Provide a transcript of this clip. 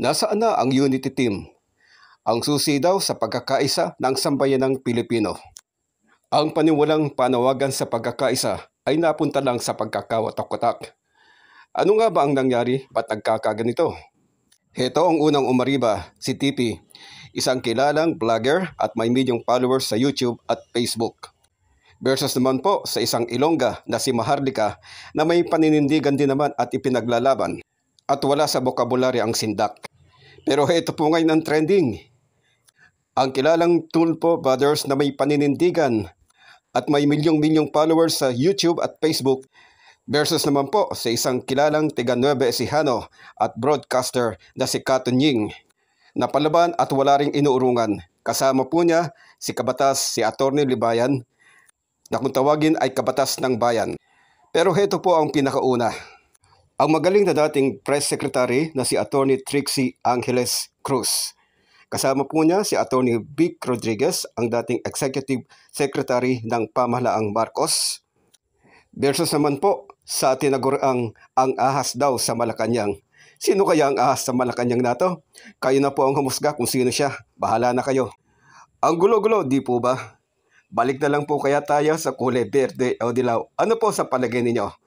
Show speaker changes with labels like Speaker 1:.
Speaker 1: Nasaan na ang unity team? Ang susi daw sa pagkakaisa ng sambayanang Pilipino. Ang paniwalang panawagan sa pagkakaisa ay napunta lang sa pagkakawatak-watak. Ano nga ba ang nangyari? Ba't nagkakaganito? Heto ang unang umariba, si Tipi, isang kilalang vlogger at may milyong followers sa YouTube at Facebook. Versus naman po sa isang ilongga na si Maharlika na may paninindigan din naman at ipinaglalaban at wala sa vocabulary ang sindak. Pero ito po ngayon ang trending. Ang kilalang Tulpo Brothers na may paninindigan at may milyong-milyong followers sa YouTube at Facebook versus naman po sa isang kilalang tiga 9 Esihano at broadcaster na si Katon Ying na palaban at wala ring inuurungan. Kasama po niya si Kabatas, si Atty. Libayan na kung tawagin ay Kabatas ng Bayan. Pero heto po ang pinakauna ang magaling na dating press secretary na si Attorney Trixie Angeles Cruz. Kasama po niya si Attorney Vic Rodriguez, ang dating Executive Secretary ng Pamahalaang Marcos. Versus naman po sa tinaguraang ang ahas daw sa Malacanang. Sino kaya ang ahas sa Malacanang nato? Kayo na po ang humusga kung sino siya. Bahala na kayo. Ang gulo-gulo, di po ba? Balik na lang po kaya tayo sa kulay verde o dilaw. Ano po sa palagay ninyo?